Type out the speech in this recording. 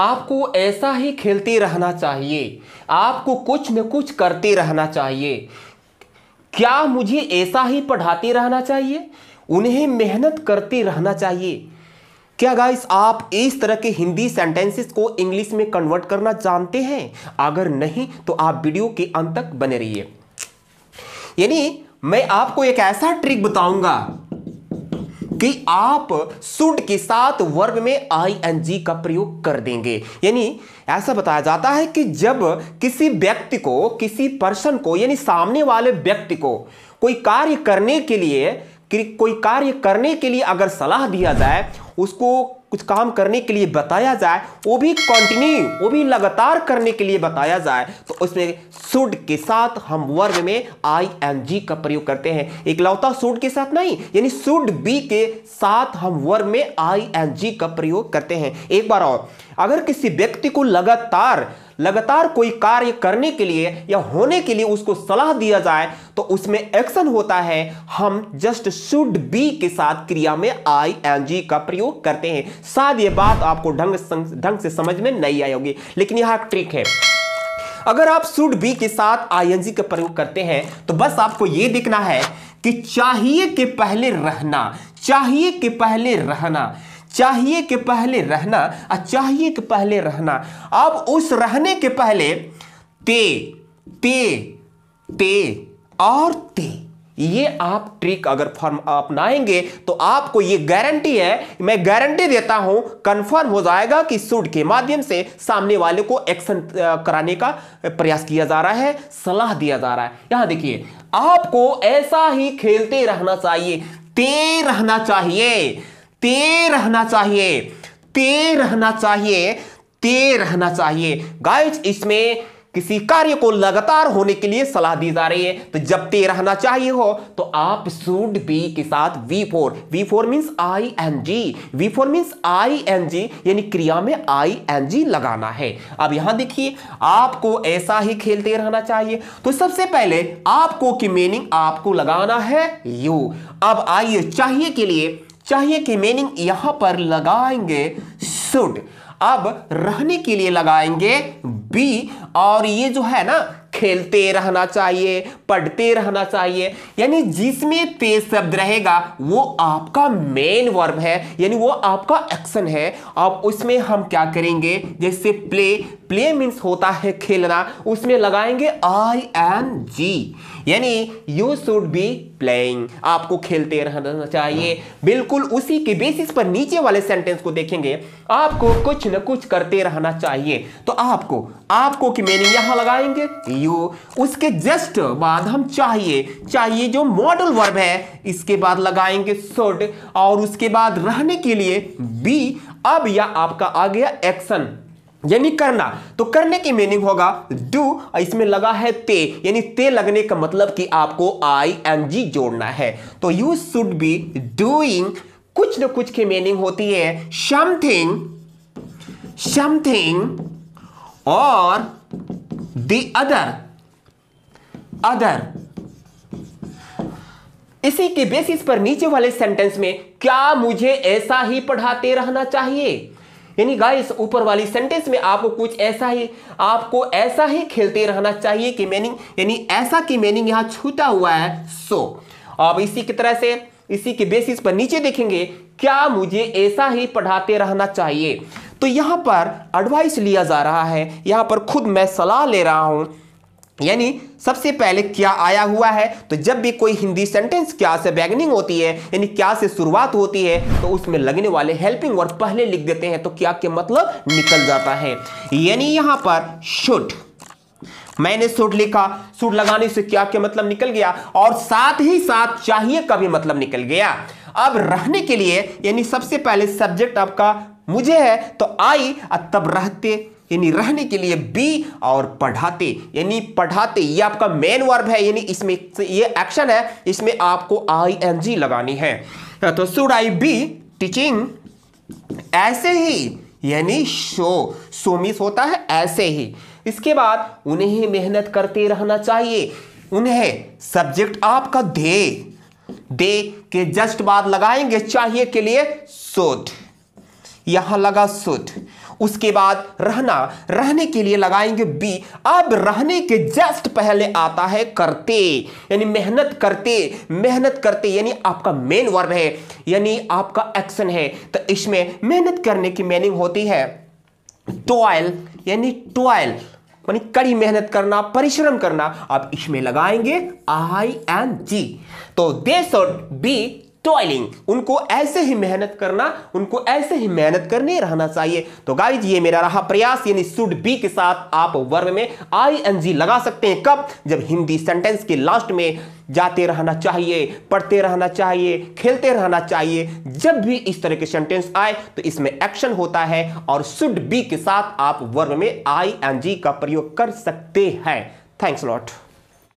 आपको ऐसा ही खेलते रहना चाहिए आपको कुछ न कुछ करते रहना चाहिए क्या मुझे ऐसा ही पढ़ाते रहना चाहिए उन्हें मेहनत करते रहना चाहिए क्या गाइस आप इस तरह के हिंदी सेंटेंसेस को इंग्लिश में कन्वर्ट करना जानते हैं अगर नहीं तो आप वीडियो के अंत तक बने रहिए यानी मैं आपको एक ऐसा ट्रिक बताऊंगा कि आप सुड के साथ वर्ब में आईएनजी का प्रयोग कर देंगे यानी ऐसा बताया जाता है कि जब किसी व्यक्ति को किसी पर्सन को यानी सामने वाले व्यक्ति को कोई कार्य करने के लिए कोई कार्य करने के लिए अगर सलाह दिया जाए उसको कुछ काम करने के लिए बताया जाए वो भी कंटिन्यू वो भी लगातार करने के लिए बताया जाए तो उसमें सुड के साथ हम वर्ग में आई एन जी का प्रयोग करते हैं इकलौता सुड के साथ नहीं यानी सुड बी के साथ हम वर्ग में आई एन जी का प्रयोग करते हैं एक बार और अगर किसी व्यक्ति को लगातार लगातार कोई कार्य करने के लिए या होने के लिए उसको सलाह दिया जाए तो उसमें एक्शन होता है हम जस्ट शुड बी के साथ क्रिया में आई एन जी का प्रयोग करते हैं शायद ये बात आपको ढंग ढंग से समझ में नहीं आई होगी लेकिन यह ट्रिक है अगर आप शुड बी के साथ आई एन जी का प्रयोग करते हैं तो बस आपको यह देखना है कि चाहिए के पहले रहना चाहिए के पहले रहना चाहिए के पहले रहना और चाहिए के पहले रहना अब उस रहने के पहले ते ते ते औरतें ये आप ट्रिक अगर फॉर्म अपनाएंगे तो आपको ये गारंटी है मैं गारंटी देता हूं कंफर्म हो जाएगा कि सूट के माध्यम से सामने वाले को एक्शन कराने का प्रयास किया जा रहा है सलाह दिया जा रहा है यहां देखिए आपको ऐसा ही खेलते रहना चाहिए ते रहना चाहिए ते रहना चाहिए ते रहना चाहिए ते रहना चाहिए गाइज इसमें किसी कार्य को लगातार होने के लिए सलाह दी जा रही है तो जब ते रहना चाहिए हो तो आप शुड बी के साथ V four V four means I N G V four means I N G यानी क्रिया में आई एन जी लगाना है अब यहां देखिए आपको ऐसा ही खेलते रहना चाहिए तो सबसे पहले आपको की मीनिंग आपको लगाना है यू अब आइए चाहिए के लिए चाहिए की मीनिंग यहां पर लगाएंगे शुड अब रहने के लिए लगाएंगे बी और ये जो है ना खेलते रहना चाहिए पढ़ते रहना चाहिए यानी जिसमें ते शब्द रहेगा वो आपका मेन वर्ब है यानी वो आपका एक्शन है अब उसमें हम क्या करेंगे जैसे प्ले प्ले मीन्स होता है खेलना उसमें लगाएंगे आई एम जी यानी यू शुड बी प्लेइंग आपको खेलते रहना चाहिए बिल्कुल उसी के बेसिस पर नीचे वाले सेंटेंस को देखेंगे आपको कुछ न कुछ करते रहना चाहिए तो आपको आपको की मीनिंग यहां लगाएंगे यू हो उसके जस्ट बाद हम चाहिए चाहिए जो मॉडल वर्ब है इसके बाद लगाएंगे शुड और उसके बाद रहने के लिए बी अब या आपका आ गया एक्शन यानी करना तो करने की मीनिंग होगा डू इसमें लगा है ते यानी ते लगने का मतलब कि आपको आई एन जी जोड़ना है तो यू शुड बी डूइंग कुछ न कुछ की मीनिंग होती है समथिंग समथिंग और द अदर अदर इसी के बेसिस पर नीचे वाले सेंटेंस में क्या मुझे ऐसा ही पढ़ाते रहना चाहिए यानी गाइस ऊपर वाली सेंटेंस में आपको कुछ ऐसा ही आपको ऐसा ही खेलते रहना चाहिए कि मीनिंग यानी ऐसा की मीनिंग यहां छूटा हुआ है सो अब इसी की तरह से इसी के बेसिस पर नीचे देखेंगे क्या मुझे ऐसा ही पढ़ाते रहना चाहिए तो यहां पर एडवाइस लिया जा रहा है यहां पर खुद मैं सलाह ले रहा हूं यानी सबसे पहले क्या आया हुआ है तो जब भी कोई हिंदी सेंटेंस क्या से बैगनिंग होती है यानी क्या से शुरुआत होती है तो उसमें लगने वाले हेल्पिंग वर्ड पहले लिख देते हैं तो क्या के मतलब निकल जाता है यानी यहां पर शुड मैंने सूट लिखा सूट लगाने से क्या क्या मतलब निकल गया और साथ ही साथ चाहिए का भी मतलब निकल गया अब रहने के लिए यानी सबसे पहले सब्जेक्ट आपका मुझे है तो आई तब रहते यानी रहने के लिए बी और पढ़ाते यानी पढ़ाते ये आपका मेन वर्ब है यानी इसमें ये एक्शन है इसमें आपको आई एन जी लगानी है हाँ, तो सुड आई बी टीचिंग ऐसे ही यानी शो शो मिस होता है ऐसे ही इसके बाद उन्हें ही मेहनत करते रहना चाहिए उन्हें सब्जेक्ट आपका दे दे के जस्ट बाद लगाएंगे चाहिए के लिए सोट यहां लगा सुट उसके बाद रहना रहने के लिए लगाएंगे बी अब रहने के जस्ट पहले आता है करते यानी मेहनत करते मेहनत करते यानी आपका मेन वर्ब है यानी आपका एक्शन है तो इसमें मेहनत करने की मीनिंग होती है टॉयल यानी टॉयल मानी कड़ी मेहनत करना परिश्रम करना आप इसमें लगाएंगे आई एन जी तो दे शुड बी टॉयलिंग उनको ऐसे ही मेहनत करना उनको ऐसे ही मेहनत करने रहना चाहिए तो गाइज ये मेरा रहा प्रयास यानी सुड बी के साथ आप वर्ग में आई एन जी लगा सकते हैं कब जब हिंदी सेंटेंस के लास्ट में जाते रहना चाहिए पढ़ते रहना चाहिए खेलते रहना चाहिए जब भी इस तरह के सेंटेंस आए तो इसमें एक्शन होता है और सुड बी के साथ आप वर्ग में आई एन जी का प्रयोग कर सकते हैं थैंक्स लॉट